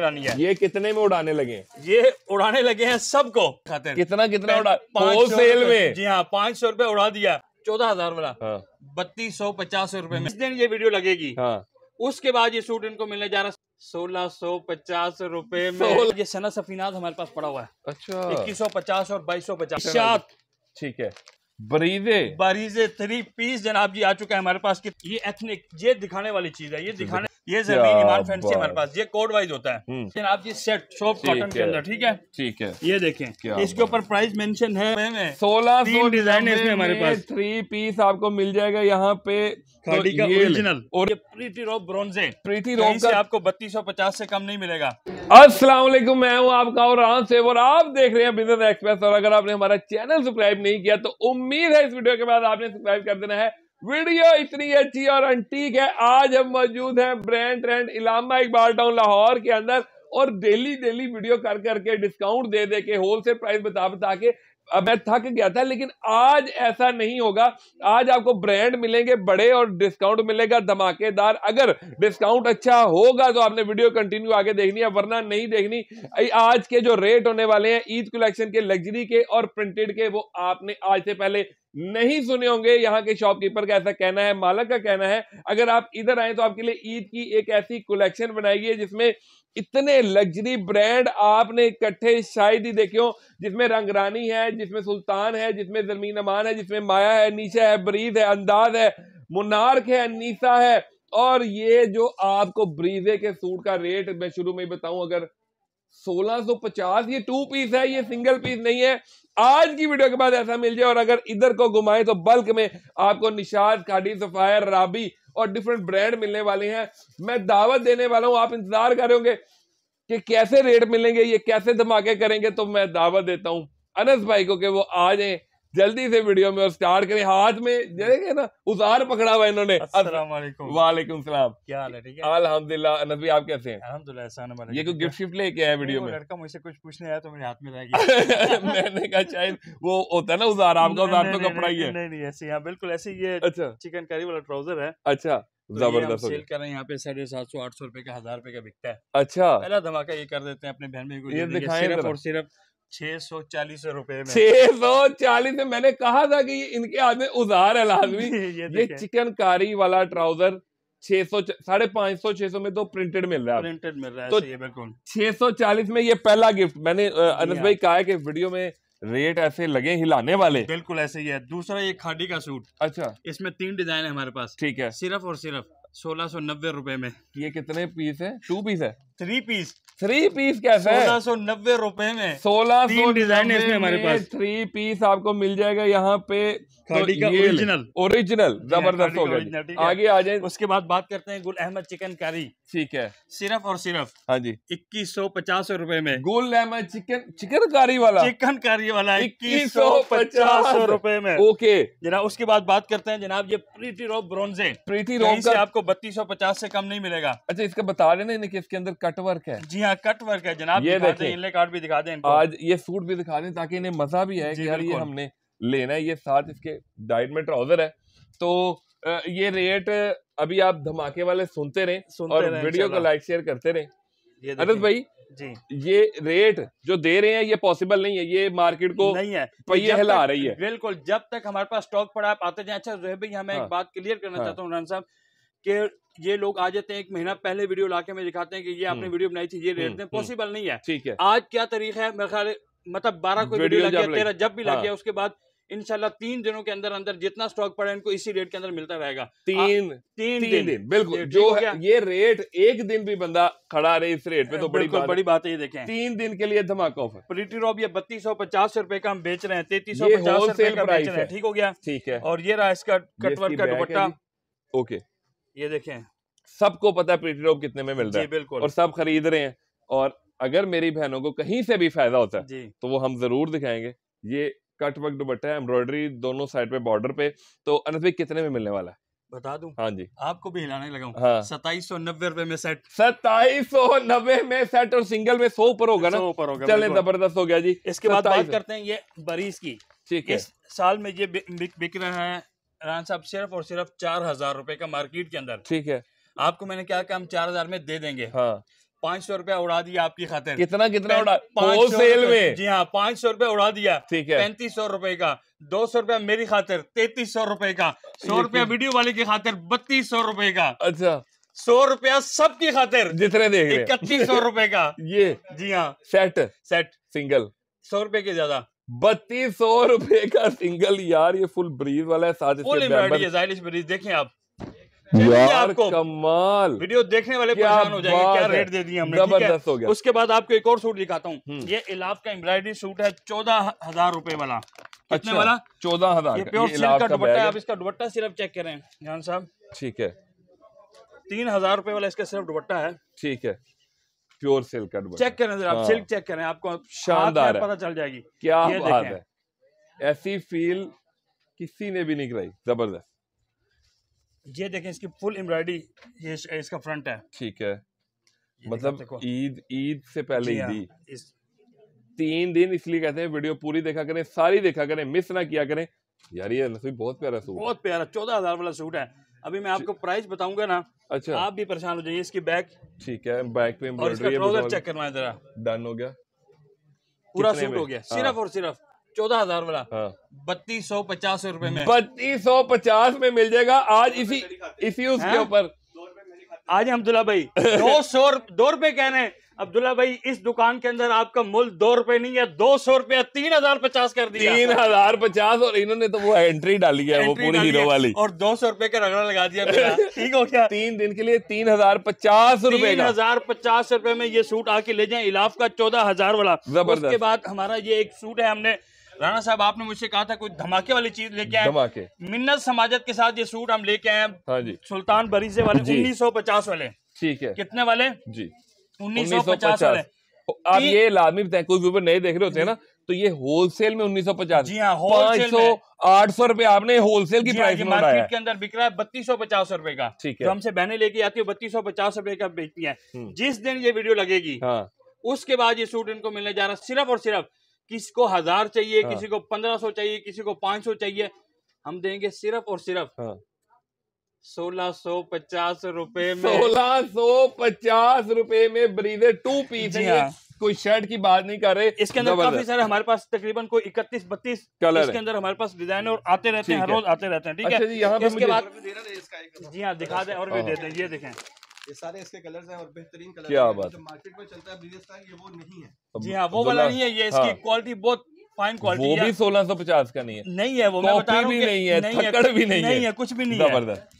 उड़ानी है ये कितने में उड़ाने लगे हैं ये उड़ाने लगे हैं सबको खाते कितना कितना उड़ा होलसेल में जी हाँ पाँच सौ रूपए उड़ा दिया चौदह हजार वाला हाँ। बत्तीस सौ पचास रूपए में इस दिन ये वीडियो लगेगी हाँ। उसके बाद ये सूट इनको मिलने जा रहा है सोलह सौ पचास रूपए में ये सना सफीनाथ हमारे पास पड़ा हुआ है अच्छा इक्कीस सौ पचास और बाईस सौ पचास अच्छा। ठीक है बरीजे बरीजे थ्री पीस जनाब जी आ चुका है हमारे पास की ये एथनिक ये दिखाने वाली चीज है ये दिखाने ये जमीन ईमान फैंसी हमारे पास ये कोड वाइज होता है जनाब जी सेट शॉप कॉटन के अंदर ठीक है ठीक है ये देखें इसके ऊपर प्राइस मेंशन है सोलह सौ डिजाइन इसमें हमारे पास थ्री पीस आपको मिल जाएगा यहाँ पे तो खादी का ओरिजिनल और ये प्रीटी रोप ब्रोंजे प्रीटी रोप का आपको बत्तीस पचास से कम नहीं मिलेगा असला मैं हूँ आपका और राम सेव और आप देख रहे हैं बिजनेस एक्सप्रेस और अगर आपने हमारा चैनल सब्सक्राइब नहीं किया तो उम्मीद है इस वीडियो के बाद आपने सब्सक्राइब कर देना है वीडियो इतनी अच्छी और अंटीक है आज हम मौजूद हैं brand trend Allama Iqbal town Lahore के अंदर और डेली डेली वीडियो कर करके डिस्काउंट दे दे के होलसेल प्राइस बता बता के अब मैं थक गया था लेकिन आज ऐसा नहीं होगा आज आपको ब्रांड मिलेंगे बड़े और डिस्काउंट मिलेगा धमाकेदार अगर डिस्काउंट अच्छा होगा तो आपने वीडियो कंटिन्यू आगे देखनी है वरना नहीं देखनी आज के जो रेट होने वाले हैं ईद कलेक्शन के लग्जरी के और प्रिंटेड के वो आपने आज से पहले नहीं सुने होंगे यहाँ के शॉपकीपर का ऐसा कहना है मालक का कहना है अगर आप इधर आए तो आपके लिए ईद की एक ऐसी कलेक्शन बनाएगी जिसमें इतने लग्जरी ब्रांड आपने इकट्ठे शायद ही देखे हो जिसमें रंगरानी है जिसमें सुल्तान है जिसमें जमीन अमान है जिसमें माया है नीचा है ब्रीज है अंदाज है मुनार्क है अनीसा है और ये जो आपको ब्रीजे के सूट का रेट मैं शुरू में ही बताऊं अगर 1650 ये टू पीस है ये सिंगल पीस नहीं है आज की वीडियो के बाद ऐसा मिल जाए और अगर इधर को घुमाए तो बल्क में आपको निशाद खाडी सफायर राबी और डिफरेंट ब्रांड मिलने वाले हैं मैं दावत देने वाला हूं आप इंतजार करोगे कि कैसे रेट मिलेंगे ये कैसे धमाके करेंगे तो मैं दावत देता हूं अनस भाई को कि वो आ जाए जल्दी से वीडियो में और स्टार्ट करें हाथ में जैसे ना उजार पकड़ा हुआ इन्होंने वालेकुम सलाम क्या हाल है ठीक है अलहमदिल्ला आप कैसे हैं अलहमदिल्ला ये कोई गिफ्ट शिफ्ट लेके आया वीडियो में लड़का मुझसे कुछ पूछने आया तो मेरे हाथ में रह मैंने कहा शायद वो होता है ना उजार आपका उजार तो कपड़ा ही है नहीं नहीं ऐसे यहाँ बिल्कुल ऐसे ये अच्छा चिकन करी वाला ट्राउजर है अच्छा तो जबरदस्त सेल कर रहे हैं यहाँ पे साढ़े सात सौ आठ सौ रुपए का हजार रुपए का बिकता है अच्छा पहला धमाका ये कर देते हैं अपने बहन में ये दिखाएं सिर्फ और सिर्फ छह सौ चालीस रुपए छह सौ चालीस में मैंने कहा था कि इनके हाथ में उधार है लाजमी ये, ये चिकनकारी वाला ट्राउजर छह सौ साढ़े पांच सौ छह सौ में तो प्रिंटेड मिल रहा है प्रिंटेड मिल रहा है तो बिल्कुल छह सौ चालीस में ये पहला गिफ्ट मैंने अनस भाई कहा है कि वीडियो में रेट ऐसे लगे हिलाने वाले बिल्कुल ऐसे ही है दूसरा ये खाडी का सूट अच्छा इसमें तीन डिजाइन है हमारे पास ठीक है सिर्फ और सिर्फ सोलह सौ नब्बे रुपए में ये कितने पीस है टू पीस है थ्री पीस थ्री पीस कैसे सोलह सौ नब्बे रुपए में सोलह सौ डिजाइन इसमें हमारे पास थ्री पीस आपको मिल जाएगा यहाँ पे तो ओरिजिनल ओरिजिनल जबरदस्त हो गया आगे आ जाए उसके बाद बात करते हैं गुल अहमद चिकन करी ठीक है सिर्फ और सिर्फ हाँ जी इक्कीस सौ पचास रूपए में गुल अहमद चिकन चिकन कारी वाला चिकन कारी वाला इक्कीस सौ पचास रूपए में ओके जनाब उसके बाद बात करते हैं जनाब ये प्रीति रोप ब्रॉन्जे प्रीति रोप आपको बत्तीस सौ पचास से कम नहीं मिलेगा अच्छा इसका बता रहे ना इसके अंदर कट वर्क है जी हाँ कट वर्क है जनाब ये देखिए इनले कार्ड भी दिखा दें आज ये सूट भी दिखा दें ताकि इन्हें मजा भी है कि यार ये हमने लेना है ये साथ इसके डाइट में ट्राउजर है तो ये रेट अभी आप धमाके वाले सुनते रहे सुनते और रहे वीडियो को लाइक शेयर करते रहे अरे भाई जी ये रेट जो दे रहे हैं ये पॉसिबल नहीं है ये मार्केट को नहीं है पहिए हिला रही है बिल्कुल जब तक हमारे पास स्टॉक पड़ा आप आते जाए अच्छा जो भाई हमें हाँ, एक बात क्लियर करना हाँ, चाहता हूँ साहब कि ये लोग आ जाते हैं एक महीना पहले वीडियो ला के दिखाते हैं कि ये आपने हम्म। वीडियो बनाई थी ये रेट दें पॉसिबल नहीं है ठीक है आज क्या तरीका है मेरे ख्याल मतलब बारह को वीडियो ला तेरह जब भी ला हाँ। उसके बाद इनशाला तीन दिनों के अंदर अंदर जितना स्टॉक पड़ा इनको इसी रेट के अंदर मिलता रहेगा तीन तीन, तीन दिन, दिन बिल्कुल जो है ये रेट एक दिन भी बंदा खड़ा रहे इस रेट पे तो बड़ी बात बड़ी बात है ये देखें तीन दिन के लिए धमाका ऑफर प्रीटी रॉब ये बत्तीस सौ पचास रुपए का हम बेच रहे हैं तैतीस सौ पचास रुपए का बेच रहे हैं ठीक हो गया ठीक है और ये रहा इसका कटवर का दुपट्टा ओके ये देखें सबको पता है पेटी कितने में मिल रहा है बिल्कुल और सब खरीद रहे हैं और अगर मेरी बहनों को कहीं से भी फायदा होता है तो वो हम जरूर दिखाएंगे ये कट वक्त दुपट्टा है एम्ब्रॉयडरी दोनों साइड पे बॉर्डर पे तो अनस भाई कितने में मिलने वाला है बता दूं हाँ जी आपको भी हिलाने लगा हाँ। सताईस सौ नब्बे रुपए में सेट सताईस सौ नब्बे में सेट और सिंगल में सौ ऊपर होगा ना सौ ऊपर होगा चले जबरदस्त हो गया जी इसके बाद बात करते हैं ये बरीस की ठीक है इस साल में ये बिक रहा है रान साहब सिर्फ और सिर्फ चार हजार रुपए का मार्केट के अंदर ठीक है आपको मैंने क्या कहा हम चार हजार में दे देंगे हाँ पांच सौ रुपया उड़ा दिया आपकी खातिर कितना कितना उड़ा होलसेल में जी हाँ पांच सौ रुपया उड़ा दिया ठीक है पैंतीस सौ रुपए का दो सौ रुपया मेरी खातिर तैतीस सौ रुपए का सौ रुपया वीडियो वाले की खातिर बत्तीस सौ रुपए का अच्छा सौ रुपया सबकी खातिर जितने देख इकतीस सौ रुपए का ये जी हाँ सेट सेट सिंगल सौ रुपए के ज्यादा बत्तीस सौ रुपए का सिंगल यार ये फुल ब्रीज वाला है साथ फुल ब्रीज देखें आप यार कमाल वीडियो देखने वाले परेशान हो जाएंगे क्या रेट दे दिए हमने जबरदस्त हो गया उसके बाद आपको एक और सूट दिखाता हूँ हम्म। ये इलाफ का एम्ब्रॉयडरी सूट है चौदह हजार रुपए वाला अच्छा वाला चौदह हजार प्योर सिल्क का दुपट्टा आप इसका दुपट्टा सिर्फ चेक करें जान साहब ठीक है तीन हजार रुपए वाला इसका सिर्फ दुपट्टा है ठीक है प्योर सिल्क चेक करें जरा हाँ। सिल्क चेक करें आपको शानदार पता चल जाएगी क्या बात है ऐसी फील किसी ने भी नहीं कराई जबरदस्त ये देखें इसकी फुल एम्ब्रॉयडरी ये इसका फ्रंट है ठीक है मतलब ईद ईद से पहले ईदी हाँ, इस... तीन दिन इसलिए कहते हैं वीडियो पूरी देखा करें सारी देखा करें मिस ना किया करें यार ये बहुत प्यारा सूट बहुत प्यारा चौदह हजार वाला सूट है अभी मैं आपको प्राइस बताऊंगा ना अच्छा आप भी परेशान हो जाइए इसकी बैक ठीक है बैक पे और इसका ट्राउजर चेक करवाए जरा डन हो गया पूरा सूट हो गया हाँ। सिर्फ और सिर्फ चौदह हजार वाला हाँ। बत्तीस सौ पचास रूपए में बत्तीस सौ पचास में मिल जाएगा आज इसी इसी उसके ऊपर आज हमदुल्ला भाई दो सौ दो रूपए कह रहे हैं अब्दुल्ला भाई इस दुकान के अंदर आपका मूल दो रुपए नहीं है दो सौ रुपया तीन हजार पचास कर दिया तीन हजार पचास और इन्होंने तो वो एंट्री डाली है वो पूरी हीरो वाली और दो सौ रुपए का रगड़ा लगा दिया ठीक हो गया तीन दिन के लिए तीन हजार पचास रुपए तीन हजार पचास रुपए में ये सूट आके ले जाए इलाफ का चौदह हजार वाला उसके बाद हमारा ये एक सूट है हमने राणा साहब आपने मुझसे कहा था कोई धमाके वाली चीज लेके आए धमाके मिन्नत समाजत के साथ ये सूट हम लेके आए हाँ जी सुल्तान बरीजे वाले उन्नीस सौ पचास वाले ठीक है कितने वाले जी उन्नीस सौ पचास आप ये लाजमी बताए कोई व्यूवर नहीं देख रहे होते हैं ना हम्म। तो ये होलसेल में उन्नीस सौ पचास हाँ, पांच सौ आठ सौ रुपए आपने होलसेल की प्राइस हाँ, मार्केट के अंदर बिक रहा है बत्तीस सौ पचास रुपए का ठीक है तो हमसे बहने लेके आती है बत्तीस सौ पचास रुपए का बेचती है हम्म। जिस दिन ये वीडियो लगेगी हाँ। उसके बाद ये सूट इनको मिलने जा रहा है सिर्फ और सिर्फ किसी को हजार चाहिए किसी को पंद्रह चाहिए किसी को पांच चाहिए हम देंगे सिर्फ और सिर्फ 1650 रुपए में सोलह सौ पचास रुपए में ब्रीदर टू पीस है हाँ। कोई शर्ट की बात नहीं कर रहे इसके अंदर काफी सारे हमारे पास तकरीबन कोई इकतीस बत्तीस कलर इसके अंदर हमारे पास डिजाइन और आते रहते हैं हर रोज आते रहते हैं ठीक है अच्छा यहाँ पे इसके बाद जी हाँ दिखा दे और भी हाँ। देते हैं ये देखें ये सारे इसके कलर्स हैं और बेहतरीन कलर क्या बात मार्केट में चलता है स्टाइल ये वो नहीं है जी हाँ वो वाला नहीं है ये इसकी हाँ। क्वालिटी बहुत फाइन क्वालिटी वो भी सोलह सौ पचास का नहीं है नहीं है वो मैं बता रहा हूँ नहीं है नहीं है कुछ भी नहीं है जबरदस्त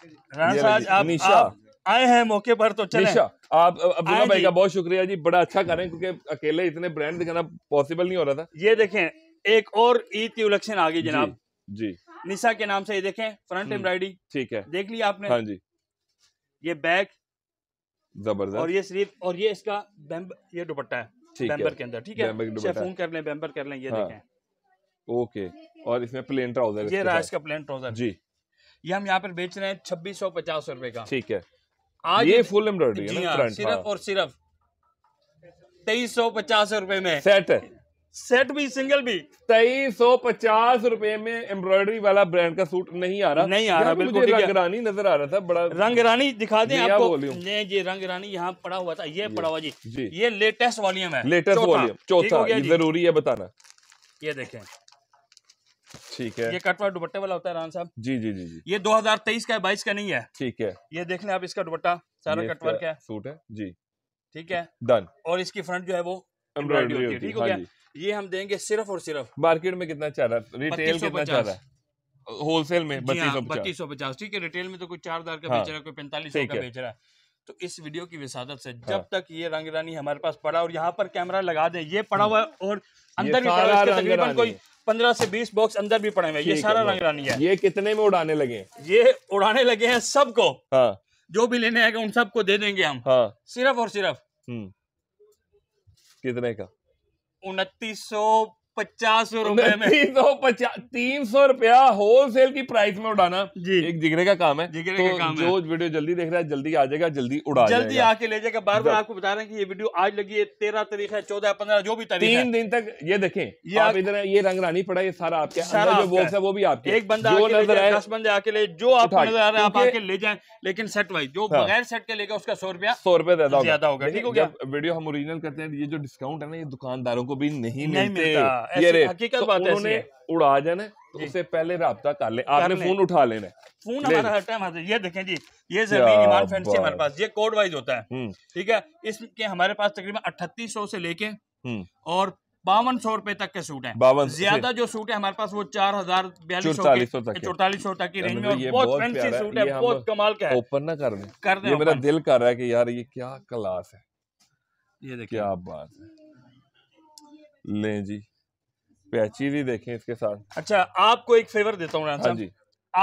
आए हैं मौके पर तो चले आप अब्दुल्ला भाई का बहुत शुक्रिया जी बड़ा अच्छा करें क्योंकि अकेले इतने ब्रांड दिखाना पॉसिबल नहीं हो रहा था ये देखें एक और ईद की इलेक्शन आ गई जनाब जी निशा के नाम से ये देखें फ्रंट एम्ब्रॉयडरी हम्म, ठीक है देख लिया आपने हाँ जी ये बैग जबरदस्त और ये शरीफ और ये इसका ये दुपट्टा है बैम्बर के अंदर ठीक है शेफून कर लें बैम्बर कर लें ये हाँ। देखें ओके और इसमें प्लेन ट्राउजर ये राइस का प्लेन ट्राउजर जी ये हम यहाँ पर बेच रहे हैं छब्बीस सौ पचास रूपए का ठीक है आज ये फुल एम्ब्रॉयडरी है ना हाँ, सिर्फ हाँ। और सिर्फ तेईस सौ पचास रुपए में सेट है सेट भी सिंगल भी तेईस सौ पचास रूपए में एम्ब्रॉयडरी वाला ब्रांड का सूट नहीं आ रहा नहीं आ रहा बिल्कुल रंग रानी नजर आ रहा था बड़ा रंग रानी दिखा दें हाँ, आपको नहीं जी रंग रानी यहाँ पड़ा हुआ था ये पड़ा हुआ जी, जी। ये लेटेस्ट वॉल्यूम है लेटेस्ट वॉल्यूम चौथा जरूरी है बताना ये देखें ठीक है ये कटवा दुपट्टे वाला होता है राम साहब जी जी जी जी ये 2023 का है बाईस का नहीं है ठीक है ये देख लें आप इसका दुपट्टा सारा कटवर है सूट है जी ठीक है डन और इसकी फ्रंट जो है वो एम्ब्रॉयडरी ठीक हो हाँ गया ये हम देंगे सिर्फ और सिर्फ मार्केट में कितना चाह रहा है रिटेल कितना चाह रहा है होलसेल में हाँ, बत्तीस सौ पचास ठीक है रिटेल में तो कोई चार हजार का हाँ। बेच रहा है कोई पैंतालीस सौ का बेच रहा है तो इस वीडियो की विसादत से जब हाँ। तक ये रंग रानी हमारे पास पड़ा और यहाँ पर कैमरा लगा दें ये पड़ा हुआ और अंदर भी पड़ा कोई पंद्रह से बीस बॉक्स अंदर भी पड़े हुए ये सारा रंग रानी है ये कितने में उड़ाने लगे ये उड़ाने लगे हैं सबको हाँ जो भी लेने आएगा उन सबको दे देंगे हम हाँ सिर्फ और सिर्फ हम्म। कितने का उनतीस सौ पचास रुपए में तीन तो सौ पचास तीन सौ रुपया होलसेल की प्राइस में उड़ाना जी एक जिगरे का काम है जिगरे तो का काम जो है। वीडियो जल्दी देख रहा है जल्दी आ जाएगा जल्दी उड़ा जल्दी आके ले जाएगा बार बार आपको बता रहे हैं कि ये वीडियो आज लगी है तेरह तारीख है चौदह पंद्रह जो भी तारीख तीन दिन तक ये देखे ये आप इधर ये रंग रानी पड़ा ये सारा आपके सारा जो बॉक्स है वो भी आपके एक बंदा जो नजर आए दस बंदे आके ले जो आप नजर आ रहे हैं आप आके ले जाए लेकिन सेट वाइज जो हाँ। बगैर सेट के लेगा उसका सौ रुपया सौ रुपया ज्यादा होगा ठीक हो गया वीडियो हम ओरिजिनल करते हैं ये जो डिस्काउंट है ना ये दुकानदारों को भी नहीं मिलते ये तो उन्होंने उड़ा जाना तो पहले रहा कर ले आपने फोन उठा लेना फोन हमारा हर टाइम ये देखें जी ये ईमान फैंसी हमारे पास ये कोड वाइज होता है हम्म। ठीक है इसके हमारे पास तकरीबन सौ से लेके हम्म। और बावन सौ रुपए तक के सूट हैं ज्यादा जो सूट है हमारे पास वो चार हजार बयालीस सौ चौतालीस सौ तक की रेंज में बहुत फैंसी सूट है बहुत कमाल का है ओपन ना कर कर मेरा दिल कर रहा है कि यार ये क्या क्लास है ये देखिए क्या बात है ले जी चीज ही देखें इसके साथ अच्छा आपको एक फेवर देता हूँ हाँ जी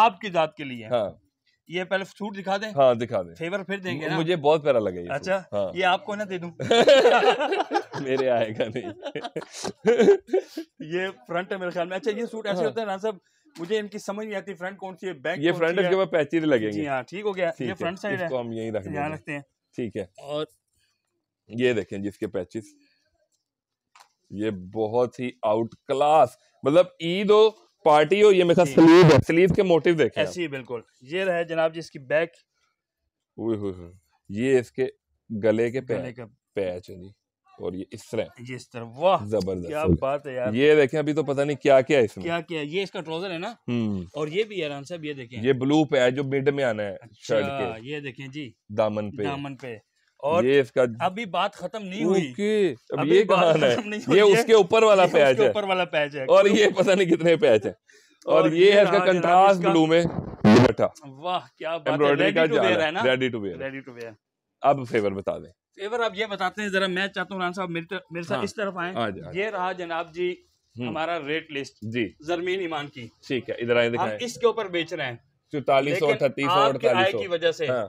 आपकी जात के लिए हाँ ये पहले सूट दिखा दें हाँ दिखा दें फेवर फिर देंगे ना मुझे बहुत प्यारा लगे ये अच्छा हाँ। ये आपको ना दे दूं मेरे आएगा नहीं ये फ्रंट है मेरे ख्याल में अच्छा ये सूट ऐसे हाँ। होता है ना सब मुझे इनकी समझ नहीं आती फ्रंट कौन सी है बैक ये फ्रंट के ऊपर पैचीर लगेंगे हाँ ठीक हो गया ये फ्रंट साइड है हम यही रखते हैं ठीक है और ये देखें जिसके पैचिस ये बहुत ही आउट क्लास मतलब ईद हो पार्टी हो ये मेरे स्लीव है स्लीव के मोटिव देखे ऐसी बिल्कुल ये रहे जनाब जी इसकी बैक ये इसके गले के गले का पैच है जी और ये इस तरह ये इस तरह वाह जबरदस्त क्या बात है यार ये देखें अभी तो पता नहीं क्या क्या है इसमें क्या क्या है ये इसका ट्राउजर है ना हम्म। और ये भी है से ये देखें ये ब्लू पे है जो मिड में आना है अच्छा, शर्ट के ये देखें जी दामन पे दामन पे और ये इसका अभी बात खत्म नहीं हुई अब ये कहान है ये उसके ऊपर वाला पैच है ऊपर वाला पैच है और ये पता नहीं कितने पैच है और ये है इसका कंट्रास्ट ब्लू में दुपट्टा वाह क्या बात है ready to wear ready to wear अब फेवर बता दें फेवर आप ये बताते हैं जरा मैं चाहता हूँ रान साहब मेरे मेरे साथ हाँ। इस तरफ आए ये रहा जनाब जी हम्म। हमारा रेट लिस्ट जी जरमीन ईमान की ठीक है इधर आए हम इसके ऊपर बेच रहे हैं चौतालीस सौ अड़तीस सौ अड़तालीस की वजह से हाँ।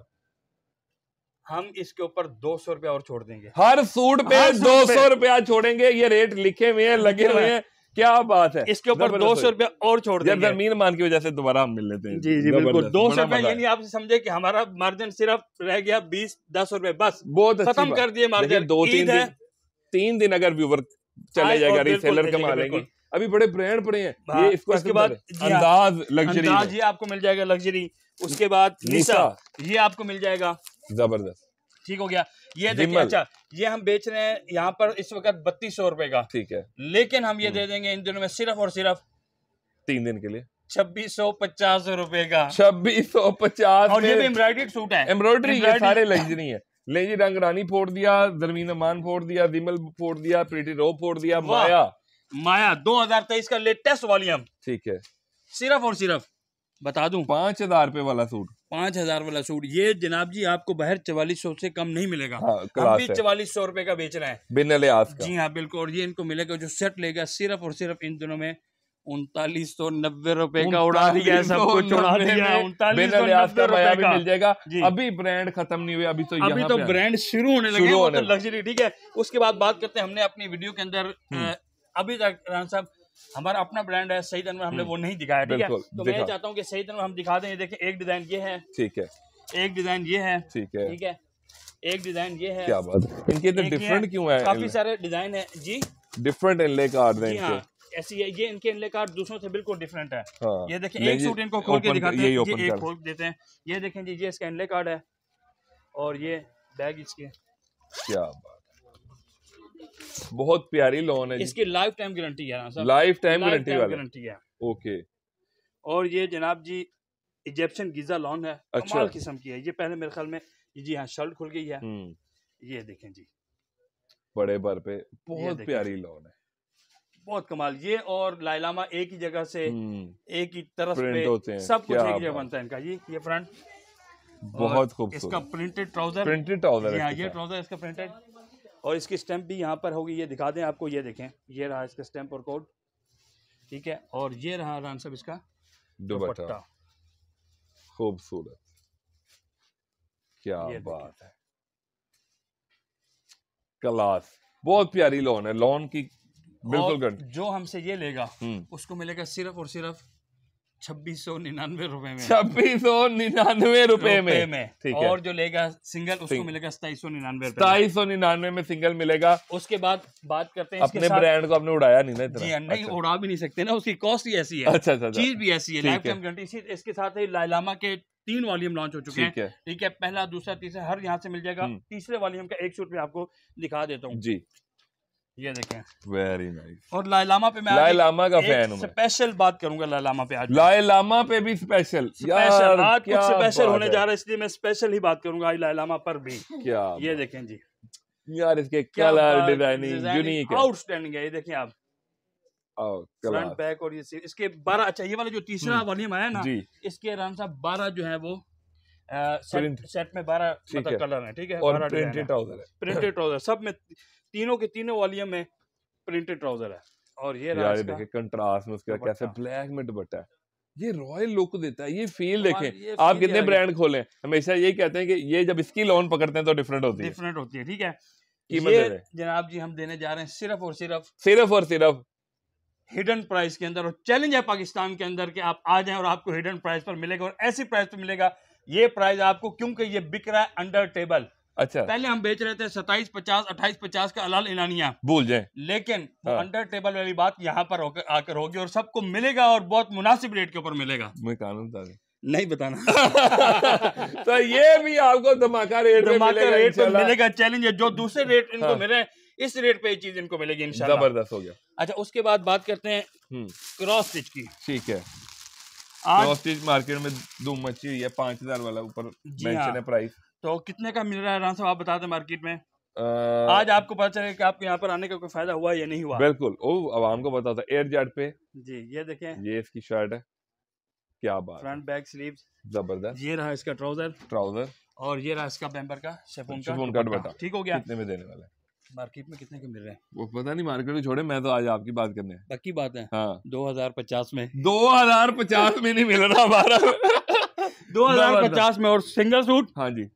हम इसके ऊपर दो सौ रुपया और छोड़ देंगे हर सूट पे दो सौ रुपया छोड़ेंगे ये रेट लिखे हुए हैं लगे हुए हैं क्या बात है इसके ऊपर दो सौ रुपया और छोड़ देंगे जमीन मान की वजह से दोबारा हम मिल लेते हैं जी जी बिल्कुल दो सौ रुपया यानी आप समझे कि हमारा मार्जिन सिर्फ रह गया बीस दस रुपए बस बहुत खत्म कर दिए मार्जिन दो तीन दिन तीन दिन अगर व्यूवर चले जाएगा रिसेलर कमा लेंगे अभी बड़े ब्रांड पड़े हैं हाँ, ये इसको इसके बाद हाँ। अंदाज लग्जरी अंदाज ये आपको मिल जाएगा लग्जरी उसके बाद निशा ये आपको मिल जाएगा जबरदस्त ठीक हो गया ये देखिए अच्छा ये हम बेच रहे हैं यहाँ पर इस वक्त बत्तीस सौ रुपए का ठीक है लेकिन हम ये हम्म। दे देंगे इन दिनों में सिर्फ और सिर्फ तीन दिन के लिए छब्बीस सौ पचास रुपए का छब्बीस सौ पचास और ये भी एम्ब्रॉयडरी सूट है एम्ब्रॉयडरी सारे लग्जरी है ले जी रंग रानी फोड़ दिया जरमीन अमान फोड़ दिया विमल फोड़ दिया प्रीटी रो फोड़ दिया माया माया 2023 का लेटेस्ट वॉल्यूम ठीक है सिर्फ और सिर्फ बता दू पांच हजार रुपए वाला सूट पांच हजार वाला सूट ये जनाब जी आपको बाहर चवालीस सौ से कम नहीं मिलेगा हाँ, चवालीस सौ रुपए का बेच रहे हैं लिहाज जी हाँ बिल्कुल और ये इनको मिलेगा जो सेट लेगा सिर्फ और सिर्फ इन दिनों में उनतालीस सौ नब्बे रुपए का उड़ा दिया सब कुछ उड़ा दिया उनतालीस सौ नब्बे मिल जाएगा अभी ब्रांड खत्म नहीं हुआ अभी तो अभी तो ब्रांड शुरू होने लगे तो लग्जरी ठीक है उसके बाद बात करते हैं हमने अपनी वीडियो के अंदर हम्म। अभी तक साहब हमारा अपना ब्रांड है सही में हमने हम्म। वो नहीं दिखाया ठीक है तो मैं चाहता हूँ कि सही अनवर हम दिखा दें देखें एक डिजाइन ये है ठीक है एक डिजाइन ये है ठीक है ठीक है एक डिजाइन ये है क्या बात इनके इतने डिफरेंट क्यों है काफी सारे डिजाइन है जी डिफरेंट इनले कार्ड है ऐसी है ये इनके इनले कार्ड दूसरों से बिल्कुल डिफरेंट है हाँ। ये देखें एक सूट इनको खोल के दिखाते हैं ये एक खोल देते हैं ये देखें जी ये इसका इनले कार्ड है और ये बैग इसके क्या बात बहुत प्यारी लोन है इसकी लाइफ टाइम गारंटी है लाइफ टाइम गारंटी गारंटी है ओके और ये जनाब जी इजिप्शियन गीजा लोन है अच्छा किस्म की है ये पहले मेरे ख्याल में जी हाँ शर्ट खुल गई है हम्म। ये देखें जी बड़े भर पे बहुत प्यारी लोन है बहुत कमाल ये और लाइलामा एक ही जगह से हम्म। एक ही तरफ पे होते हैं सब कुछ एक जगह बनता है इनका ये ये फ्रंट बहुत खूबसूरत इसका प्रिंटेड ट्राउजर प्रिंटेड ट्राउजर ये ट्राउजर इसका प्रिंटेड और इसकी स्टैंप भी यहाँ पर होगी ये दिखा दें आपको ये देखें ये रहा इसका स्टैंप और कोड ठीक है और ये रहा राम साहब इसका दुपट्टा खूबसूरत क्या बात है क्लास बहुत प्यारी लोन है लोन की बिल्कुल जो हमसे ये लेगा हम्म। उसको मिलेगा सिर्फ और सिर्फ छब्बीस सौ निन्यानवे रुपए में छब्बीस सौ निन्यानवे रुपए में, में। ठीक है और जो लेगा सिंगल उसको मिलेगा सताईस सौ निन्यानवे सताईस सौ निन्यानवे में सिंगल मिलेगा उसके बाद बात करते हैं अपने ब्रांड को आपने उड़ाया नहीं ना इतना नहीं अच्छा। उड़ा भी नहीं सकते ना उसकी कॉस्ट ही ऐसी है अच्छा अच्छा, अच्छा। चीज भी ऐसी है लाइफ टाइम गारंटी इसके साथ ही लाइलामा के तीन वॉल्यूम लॉन्च हो चुके हैं ठीक है पहला दूसरा तीसरा हर यहाँ से मिल जाएगा हम्म। तीसरे वॉल्यूम का एक सौ में आपको दिखा देता हूँ जी ये देखें वेरी नाइस nice. और पे मैं का फैन स्पेशल बात करूंगा पे आज पे भी स्पेशल स्पेशल आज कुछ स्पेशल होने जा रहा है इसलिए मैं स्पेशल ही बात करूंगा पर भी क्या ये देखें जी यार इसके कलर डिजाइनिंग यूनिक आउटस्टैंडिंग है ये देखें आप फ्रंट oh, बैक और ये इसके बारह अच्छा ये वाला जो तीसरा वॉल्यूम हम्म। आया ना इसके राम साहब बारह जो है वो सेट में बारह कलर मतलब है ठीक है प्रिंटेड ट्राउजर सब में तीनों के तीनों वॉल्यूम में प्रिंटेड ट्राउजर है और ये यार देखिए कंट्रास्ट में उसके कैसे ब्लैक में दुपट्टा है ये रॉयल लुक देता है ये फील देखें ये आप कितने ब्रांड खोलें हमेशा ये कहते हैं कि ये जब इसकी लोन पकड़ते हैं तो डिफरेंट होती है डिफरेंट होती है ठीक है कीमत जनाब जी हम देने जा रहे हैं सिर्फ और सिर्फ सिर्फ और सिर्फ हिडन प्राइस के अंदर और चैलेंज है पाकिस्तान के अंदर कि आप आ जाएं और आपको हिडन प्राइस पर मिलेगा और ऐसी प्राइस पर मिलेगा ये प्राइस आपको क्योंकि ये बिक रहा है अंडर टेबल अच्छा पहले हम बेच रहे थे सताइस पचास अट्ठाईस पचास का अलाल इलानिया भूल जाए लेकिन हाँ। अंडर टेबल वाली बात यहाँ पर होकर आकर होगी और सबको मिलेगा और बहुत मुनासिब रेट के ऊपर मिलेगा मैं कानून था नहीं बताना तो ये भी आपको धमाका रेट धमाका रेट मिलेगा चैलेंज है जो दूसरे रेट इनको हाँ। मिले इस रेट पे ये चीज इनको मिलेगी इन जबरदस्त हो गया अच्छा उसके बाद बात करते हैं क्रॉस हम्म। स्टिच की ठीक है क्रॉस स्टिच मार्केट में दो मची हुई है पांच हजार वाला ऊपर मेंशन हाँ। है प्राइस तो कितने का मिल रहा है राम साहब आप बता दें मार्केट में आ, आज आपको पता चलेगा कि आपके यहाँ पर आने का कोई फायदा हुआ या नहीं हुआ बिल्कुल ओ आवाम को पता एयर जेट पे जी ये देखें ये इसकी शर्ट है क्या बात फ्रंट बैक स्लीव जबरदस्त ये रहा इसका ट्राउजर ट्राउजर और ये रहा इसका बैम्बर का शेफोन का शेफोन का दुपट्टा ठीक हो गया कितने में देने वाला मार्केट में कितने के मिल रहे हैं वो पता नहीं मार्केट में छोड़े मैं तो आज आपकी बात करने पक्की बात है हाँ 2050 में 2050 में नहीं मिल रहा हमारा 2050 में और सिंगल सूट हाँ जी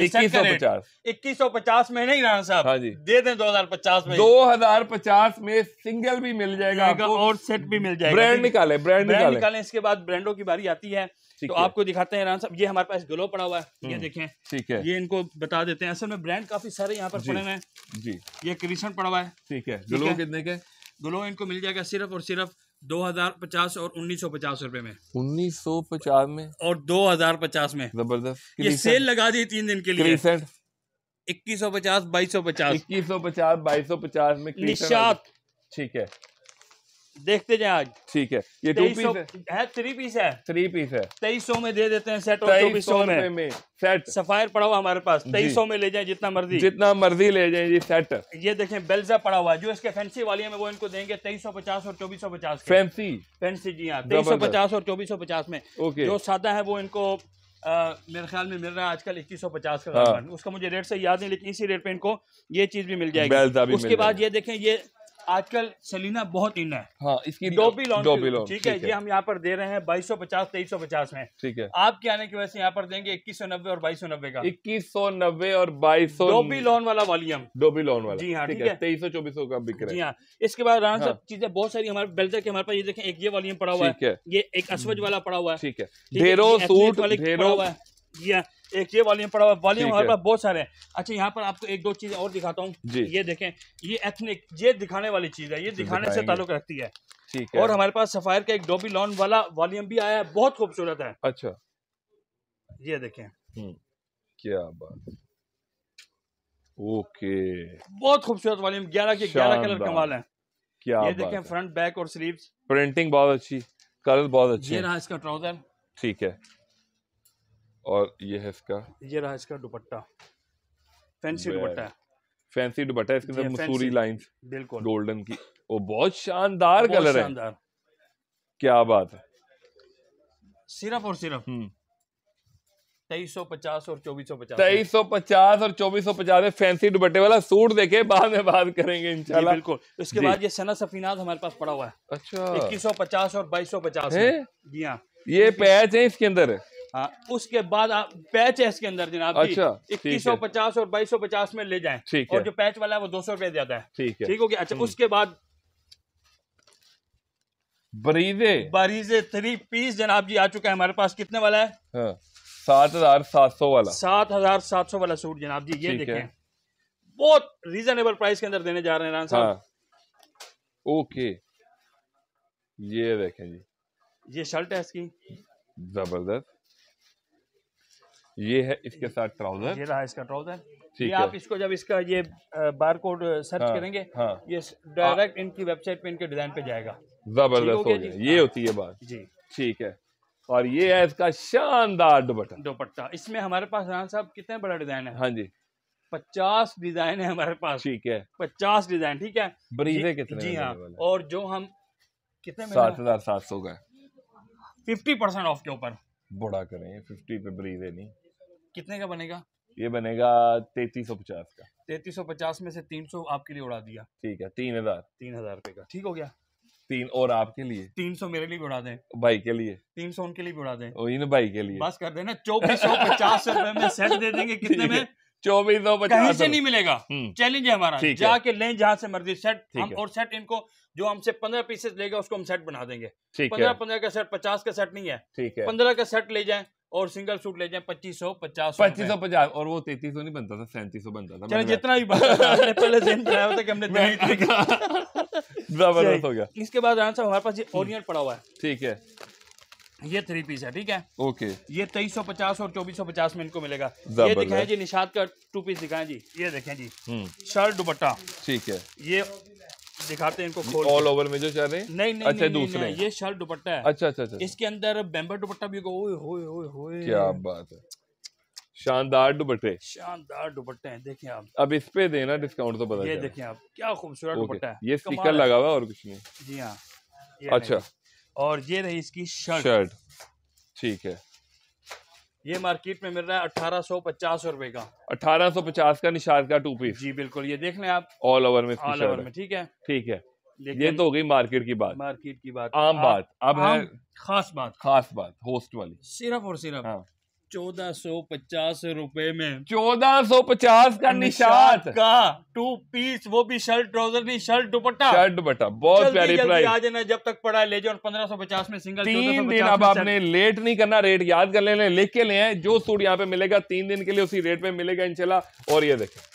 इक्कीस सौ पचास इक्कीस सौ पचास में नहीं राणा साहब हाँ जी दे दें दो हजार पचास में दो हजार पचास में सिंगल भी मिल जाएगा आपको और सेट भी मिल जाएगा ब्रांड निकाले ब्रांड निकाले निकाले इसके बाद ब्रांडों की बारी आती है तो आपको दिखाते हैं राणा साहब ये हमारे पास ग्लो पड़ा हुआ है ये हम्म। देखें ठीक है ये इनको बता देते हैं असल में ब्रांड काफी सारे यहाँ पर पड़े हुए हैं जी ये क्रिशन पड़ा हुआ है ठीक है ग्लो कितने के ग्लो इनको मिल जाएगा सिर्फ और सिर्फ दो हजार पचास और उन्नीस सौ पचास रूपए में उन्नीस सौ पचास में और दो हजार पचास में जबरदस्त ये सेल लगा दी तीन दिन के लिए इक्कीस सौ पचास बाईस सौ पचास इक्कीस सौ पचास बाईस सौ पचास में ठीक है देखते जाए आज ठीक है ये टू पीस है थ्री पीस है थ्री पीस है तेईस सौ में दे देते हैं सेट और चौबीस सौ में, में सेट सफायर पड़ा हुआ हमारे पास तेईस सौ में ले जाए जितना मर्जी जितना मर्जी ले जाए जी सेट ये देखें बेल्जा पड़ा हुआ जो इसके फैंसी वाली है वो इनको देंगे तेईस सौ पचास और चौबीस सौ पचास फैंसी फैंसी जी हाँ तेईस सौ पचास और चौबीस सौ पचास में जो सादा है वो इनको आ, मेरे ख्याल में मिल रहा है आजकल इक्कीस सौ पचास का हाँ। उसका मुझे रेट से याद नहीं लेकिन इसी रेट पे इनको ये चीज भी मिल जाएगी उसके बाद ये देखें ये आजकल सलीना बहुत इन है हाँ, इसकी दो भी लॉन्ग ठीक है ये हम यहाँ पर दे रहे हैं बाईस सौ पचास तेईस सौ पचास में ठीक है आपके आने की वजह से यहाँ पर देंगे इक्कीस सौ नब्बे और बाईस सौ नब्बे का इक्कीस सौ नब्बे और बाईस सौ भी लॉन वाला वॉल्यूम दो भी लॉन वाला जी हाँ ठीक है तेईस सौ चौबीस सौ का बिक रहा है हाँ इसके बाद राणा हाँ। साहब चीजें बहुत सारी हमारे बेल्जर के हमारे पास ये देखें एक ये वॉल्यूम पड़ा हुआ है ये एक असवज वाला पड़ा हुआ है ठीक है ढेरों सूट वाले पड़ा हुआ है एक ये वॉल्यूम पड़ा हुआ वॉल्यूम हमारे पास बहुत सारे हैं अच्छा यहाँ पर आपको एक दो चीज और दिखाता हूँ ये देखें ये एथनिक ये दिखाने वाली चीज है ये दिखाने से ताल्लुक रखती है ठीक है और हमारे पास सफायर का एक डोबी लॉन वाला वॉल्यूम भी आया है बहुत खूबसूरत है अच्छा ये देखें हम्म, क्या बात ओके बहुत खूबसूरत वॉल्यूम ग्यारह के ग्यारह कलर कमाल है क्या ये देखें फ्रंट बैक और स्लीव्स प्रिंटिंग बहुत अच्छी कलर बहुत अच्छी ये रहा इसका ट्राउजर ठीक है और ये है इसका ये रहा इसका दुपट्टा फैंसी दुपट्टा फैंसी दुपट्टा इसके अंदर मसूरी लाइंस बिल्कुल गोल्डन की वो बहुत शानदार कलर है शानदार क्या बात है सिर्फ और सिर्फ हम्म। तेईस सौ पचास और चौबीस सौ पचास तेईस सौ पचास और चौबीस सौ पचास फैंसी दुपट्टे वाला सूट देखे बाद में बात करेंगे इंशाल्लाह बिल्कुल उसके बाद ये सना सफीनाज हमारे पास पड़ा हुआ है अच्छा इक्कीस सौ पचास और बाईस सौ पचास जी हाँ ये पैच है इसके अंदर उसके बाद आप पैच है इसके अंदर जनाब अच्छा इक्कीस सौ पचास और बाईस सौ पचास में ले जाए ठीक और जो पैच वाला है वो दो सौ रुपए ज्यादा है ठीक है ठीक हो गया अच्छा हम्म। उसके बाद बरीजे बरीजे थ्री पीस जनाब जी आ चुका है हमारे पास कितने वाला है हाँ, सात हजार सात सौ वाला सात हजार सात सौ वाला सूट जनाब जी ये देखे बहुत रीजनेबल प्राइस के अंदर देने जा रहे हैं साहब हाँ, ओके ये देखें जी ये शर्ट है इसकी जबरदस्त ये है इसके साथ ट्राउजर ये रहा इसका ट्राउजर ये आप इसको जब इसका ये बार कोड सर्च हाँ, करेंगे हाँ, ये डायरेक्ट इनकी वेबसाइट पे इनके डिजाइन पे जाएगा जबरदस्त हो गया ये हाँ। होती है बात जी ठीक है और ये है इसका शानदार दुपट्टा दुपट्टा इसमें हमारे पास रान साहब कितने बड़ा डिजाइन है हाँ जी पचास डिजाइन है हमारे पास ठीक है पचास डिजाइन ठीक है ब्रीजे कितने जी हाँ और जो हम कितने सात हजार सात सौ गए फिफ्टी परसेंट ऑफ के ऊपर बड़ा करें फिफ्टी पे ब्रीजे नहीं कितने का बनेगा ये बनेगा तैतीस सौ पचास का तैतीस सौ पचास में से तीन सौ आपके लिए उड़ा दिया ठीक है तीन हजार तीन हजार रुपए का ठीक हो गया तीन और आपके लिए तीन सौ मेरे लिए भी उड़ा दें भाई के लिए तीन सौ उनके लिए भी उड़ा दें और इन भाई के लिए बस कर देना चौबीस सौ पचास रुपए में सेट दे देंगे कितने में चौबीस सौ पचास से नहीं मिलेगा हम्म। चैलेंज है हमारा जाके लें जहाँ से मर्जी सेट हम और सेट इनको जो हमसे पंद्रह पीसेस लेगा उसको हम सेट बना देंगे पंद्रह पंद्रह का सेट पचास का सेट नहीं है ठीक है पंद्रह का सेट ले जाए और सिंगल सूट ले जाए पच्चीस सौ पचास पच्चीस सौ पचास और वो तैतीस सौ नहीं बनता था सैंतीस सौ बनता था चलो जितना भी पहले था मतलब कि हमने जबरदस्त हो गया इसके बाद आंसर हमारे पास ये पड़ा हुआ है ठीक है ये थ्री पीस है ठीक है ओके ये तेईस सौ पचास और चौबीस सौ पचास में इनको मिलेगा ये दिखाएं जी निषाद का टू पीस दिखाएं जी ये देखें जी हम्म। शर्ट दुपट्टा ठीक है ये दिखाते हैं इनको खोल ऑल ओवर में जो चल रहे नहीं नहीं अच्छा नहीं, दूसरे नहीं, ये शर्ट दुपट्टा है अच्छा अच्छा अच्छा इसके अंदर बेम्बर दुपट्टा भी ओए होए होए होए क्या बात है शानदार दुपट्टे शानदार दुपट्टे हैं देखिए आप अब इस पे देना डिस्काउंट तो पता ये देखिए आप क्या खूबसूरत दुपट्टा है ये स्टिकर लगा हुआ और कुछ नहीं जी हाँ अच्छा और ये रही इसकी शर्ट शर्ट ठीक है ये मार्केट में मिल रहा है अठारह सौ पचास रुपए का अठारह सौ पचास का निशाद का टू पीस जी बिल्कुल ये देख लें आप ऑल ओवर में ऑल ओवर में ठीक है ठीक है ये तो हो गई मार्केट की बात मार्केट की बात आम बात अब है खास बात खास बात होस्ट वाली सिर्फ और सिर्फ हाँ। चौदह सौ पचास रुपए में चौदह सौ पचास का निशात का टू पीस वो भी शर्ट ट्राउजर नहीं शर्ट दुपट्टा शर्ट दुपट्टा बहुत प्यारी प्राइस आ जाना जब तक पड़ा ले जाओ पंद्रह सौ पचास में सिंगल तीन दिन अब आपने लेट नहीं करना रेट याद कर लेने लिख के ले हैं जो सूट यहाँ पे मिलेगा तीन दिन के लिए उसी रेट पे मिलेगा इनशाला और ये देखे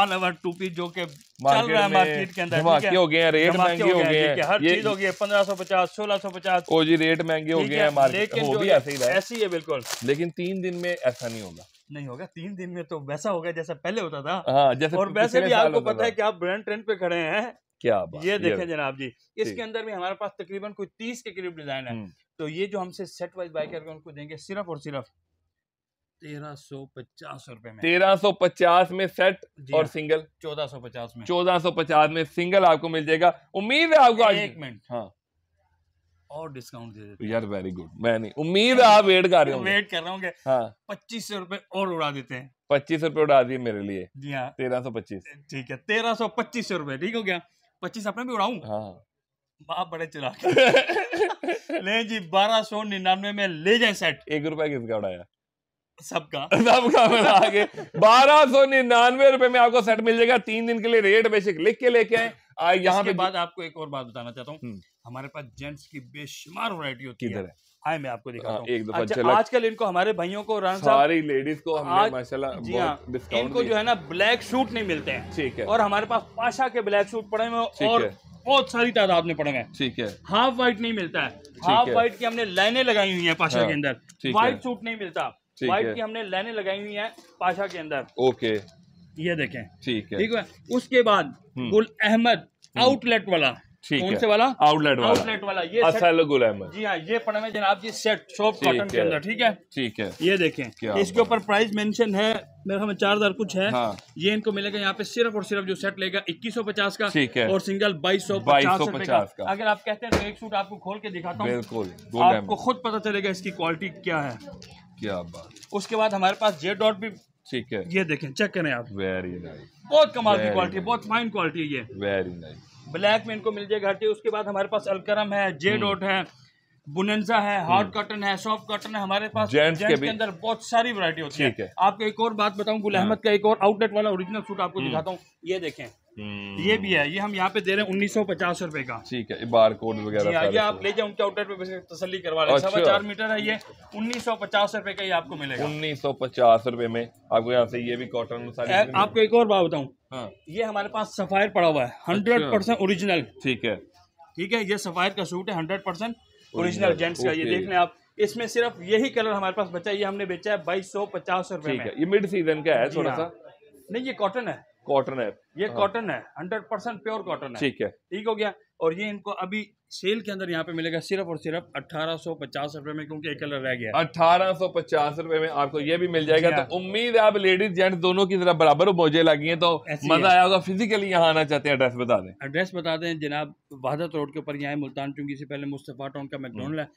ऑल ओवर टू पीस जो के चल रहा है मार्केट के अंदर धमाके हो गए हैं रेट महंगे हो गए हैं हर चीज हो गई है पंद्रह सौ पचास सोलह सौ पचास ओ जी रेट महंगे हो गए हैं मार्केट भी ऐसे ही ऐसी है बिल्कुल लेकिन तीन दिन में ऐसा नहीं होगा नहीं होगा तीन दिन में तो वैसा होगा जैसा पहले होता था हाँ, जैसे और वैसे भी आपको पता है कि आप ब्रांड ट्रेंड पे खड़े हैं क्या ये देखें जनाब जी इसके अंदर भी हमारे पास तकरीबन कोई तीस के करीब डिजाइन है हम्म। तो ये जो हमसे सेट वाइज करके उनको देंगे सिर्फ और सिर्फ तेरह सौ पचास में सेट और सिंगल हाँ। चौदह सौ पचास में चौदह सौ पचास में सिंगल आपको मिल जाएगा उम्मीद है आपको आज एक मिनट हाँ और डिस्काउंट दे देते यार वेरी गुड मैं नहीं उम्मीद है आप वेट कर रहे हो वेट कर रहे होंगे हाँ पच्चीस सौ रुपए और उड़ा देते हैं पच्चीस सौ रुपए उड़ा दिए मेरे लिए जी हाँ तेरह सौ पच्चीस ठीक है तेरह सौ पच्चीस सौ रुपए ठीक हो गया पच्चीस अपने भी उड़ाऊ हाँ बाप बड़े चला ले जी बारह सौ निन्यानवे में ले जाए सेट एक रुपया किसका उड़ाया सबका सबका बारह सौ निन्यानवे रुपए में आपको सेट मिल जाएगा तीन दिन के लिए रेट बेसिक लिख के लेके आए यहाँ पे बाद आपको एक और बात बताना चाहता हूँ हम्म। हमारे पास जेंट्स की बेशुमार वरायटी होती है आए मैं आपको दिखाता हाँ, हूँ अच्छा, आजकल इनको हमारे भाइयों को सारी लेडीज को माशाल्लाह जी हाँ इनको जो है ना ब्लैक सूट नहीं मिलते हैं ठीक है और हमारे पास पाशा के ब्लैक सूट पड़े हुए और बहुत सारी तादाद में पड़े हुए हैं ठीक है हाफ व्हाइट नहीं मिलता है हाफ व्हाइट की हमने लाइनें लगाई हुई है पाशा हाँ, के अंदर व्हाइट सूट नहीं मिलता वाइट की हमने लाइने लगाई हुई है पाशा के अंदर ओके ये देखें ठीक है ठीक है उसके बाद हम्म। गुल अहमद हम्म। आउटलेट वाला कौन से वाला आउटलेट वाला आउटलेट वाला ये असल गुल अहमद जी हाँ ये पड़ा है जनाब जी सेट शॉप कॉटन के अंदर ठीक है ठीक है ये देखें इसके ऊपर प्राइस मेंशन है मेरे ख्याल में चार हजार कुछ है हाँ। ये इनको मिलेगा यहाँ पे सिर्फ और सिर्फ जो सेट लेगा इक्कीस सौ पचास का ठीक है और सिंगल बाईस सौ पचास का अगर आप कहते हैं तो एक सूट आपको खोल के दिखाता हूँ बिल्कुल आपको खुद पता चलेगा इसकी क्वालिटी क्या है क्या बात उसके बाद हमारे पास जे डॉट भी ठीक है ये देखें चेक करें आप वेरी नाइस बहुत कमाल की क्वालिटी है बहुत फाइन क्वालिटी है ये वेरी नाइस ब्लैक में इनको मिल जाएगा हटी उसके बाद हमारे पास अलकरम है जे डॉट हम्म। है बुनंजा है हार्ड हम्म। कॉटन है सॉफ्ट कॉटन है हमारे पास जेंट्स के, के अंदर बहुत सारी वरायटी होती है आपको एक और बात बताऊं गुल हाँ। अहमद का एक और आउटलेट वाला ओरिजिनल सूट आपको हम्म। दिखाता हूँ ये देखें हम्म। ये भी है ये हम यहाँ पे दे रहे हैं उन्नीस सौ पचास रुपए का ठीक है बार कोड वगैरह हाँ, ये आप तो- ले जाए उनके आउटलेट पे तसली करवा रहे अच्छा। सवा चार मीटर है ये उन्नीस सौ पचास रुपए का ही आपको मिलेगा उन्नीस सौ पचास रूपए में आपको यहाँ से ये भी कॉटन आपको एक और बात बताऊँ हाँ। ये हमारे पास सफायर पड़ा हुआ है हंड्रेड परसेंट ओरिजिनल ठीक है ठीक है ये सफायर का सूट है हंड्रेड परसेंट ओरिजिनल जेंट्स का ये देख लें आप इसमें सिर्फ यही कलर हमारे पास बचा है ये हमने बेचा है बाईस सौ पचास रुपए ये मिड सीजन का है हाँ। थोड़ा सा नहीं ये कॉटन है कॉटन है ये कॉटन हाँ। है हंड्रेड परसेंट प्योर कॉटन है ठीक है ठीक हो गया और ये इनको अभी सेल के अंदर यहाँ पे मिलेगा सिर्फ और सिर्फ अठारह सौ पचास रुपए में क्योंकि एक कलर रह गया अठारह रुपए में आपको ये भी मिल जाएगा हाँ। तो उम्मीद है आप लेडीज जेंट्स दोनों की तरफ बराबर मोजे लगी तो है तो मजा आया होगा फिजिकली यहाँ आना चाहते हैं एड्रेस बता दें एड्रेस बता दें जनाब वादत रोड के ऊपर यहाँ मुल्तान चूंकि इससे पहले मुस्तफ़ा टाउन का मैकडोनल हम्म। है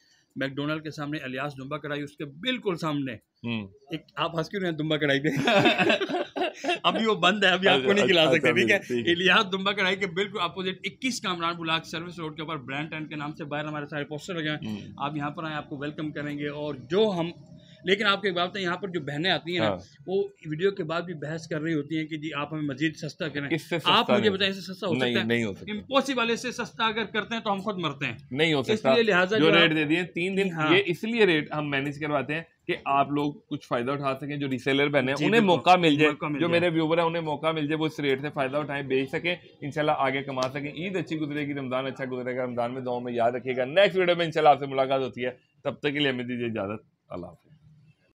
मैकडोनल्ड के सामने अलियास दुम्बा कढ़ाई उसके बिल्कुल सामने हम्म। एक आप हंस क्यों दुम्बा कढ़ाई पे अभी वो बंद है अभी अच्छा, आपको नहीं अच्छा, खिला अच्छा, सकते ठीक है इलियास दुम्बा कढ़ाई के बिल्कुल अपोजिट इक्कीस कामरान बुलाक सर्विस रोड के ऊपर ब्रांड टैंड के नाम से बाहर हमारे सारे पोस्टर लगे हैं हम्म। आप यहाँ पर आए आपको वेलकम करेंगे और जो हम लेकिन आपके बात है यहाँ पर जो बहनें आती हैं हाँ। वो वीडियो के बाद भी बहस कर रही होती हैं कि जी आप हमें मजीद सस्ता करें आप मुझे बताएं इससे सस्ता हो नहीं, सकता है नहीं हो सकता इम्पॉसिबल इससे सस्ता अगर करते हैं तो हम खुद मरते हैं नहीं हो सकता इसलिए लिहाजा जो रेट दे दिए तीन दिन हाँ। ये इसलिए रेट हम मैनेज करवाते हैं कि आप लोग कुछ फायदा उठा सकें जो रिसेलर बने उन्हें मौका मिल जाए जो मेरे व्यूवर हैं उन्हें मौका मिल जाए वो इस रेट से फायदा उठाएं बेच सके इंशाल्लाह आगे कमा सकें ईद अच्छी गुजरेगी रमजान अच्छा गुजरेगा रमजान में दो में याद रखिएगा नेक्स्ट वीडियो में इंशाल्लाह आपसे मुलाकात होती है तब तक के लिए हमें दीजिए इजाजत अल्लाह